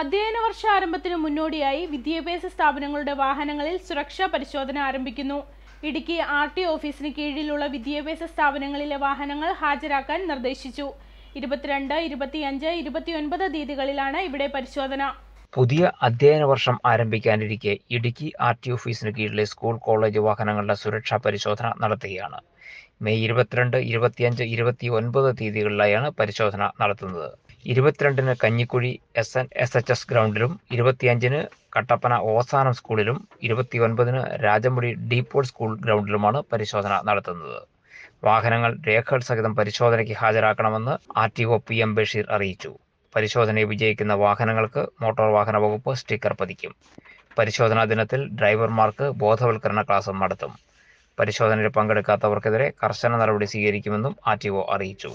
അധ്യയന വർഷ ആരംഭത്തിന് മുന്നോടിയായി വിദ്യാഭ്യാസ സ്ഥാപനങ്ങളുടെ വാഹനങ്ങളിൽ സുരക്ഷാ പരിശോധന ആരംഭിക്കുന്നു ഇടുക്കി ആർ ടി ഓഫീസിന് കീഴിലുള്ള വിദ്യാഭ്യാസ സ്ഥാപനങ്ങളിലെ വാഹനങ്ങൾ ഹാജരാക്കാൻ നിർദ്ദേശിച്ചു ഇരുപത്തിരണ്ട് ഇരുപത്തിയഞ്ച് ഇരുപത്തിയൊൻപത് തീയതികളിലാണ് ഇവിടെ പരിശോധന പുതിയ അധ്യയന വർഷം ആരംഭിക്കാനിരിക്കെ ഇടുക്കി ആർ ടി ഓഫീസിന് കീഴിലെ സ്കൂൾ കോളേജ് വാഹനങ്ങളുടെ സുരക്ഷാ പരിശോധന നടത്തുകയാണ് മെയ് ഇരുപത്തിരണ്ട് ഇരുപത്തിയഞ്ച് ഇരുപത്തി ഒൻപത് തീയതികളിലായാണ് പരിശോധന നടത്തുന്നത് ഇരുപത്തിരണ്ടിന് Kanjikuzhi S N S H S ഗ്രൗണ്ടിലും ഇരുപത്തിയഞ്ചിന് കട്ടപ്പന ഓസാനം സ്കൂളിലും ഇരുപത്തി ഒൻപതിന് രാജമുടി ഡീപോൾ സ്കൂൾ ഗ്രൗണ്ടിലുമാണ് പരിശോധന നടത്തുന്നത് വാഹനങ്ങൾ രേഖകൾ സഹിതം പരിശോധനയ്ക്ക് ഹാജരാക്കണമെന്ന് R T O P M Basheer അറിയിച്ചു പരിശോധനയിൽ വിജയിക്കുന്ന വാഹനങ്ങൾക്ക് മോട്ടോർ വാഹന വകുപ്പ് സ്റ്റിക്കർ പതിക്കും പരിശോധനാ ദിനത്തിൽ ഡ്രൈവർമാർക്ക് ബോധവൽക്കരണ ക്ലാസും നടത്തും പരിശോധനയിൽ പങ്കെടുക്കാത്തവർക്കെതിരെ കർശന നടപടി സ്വീകരിക്കുമെന്നും ആർ ടി ഒ അറിയിച്ചു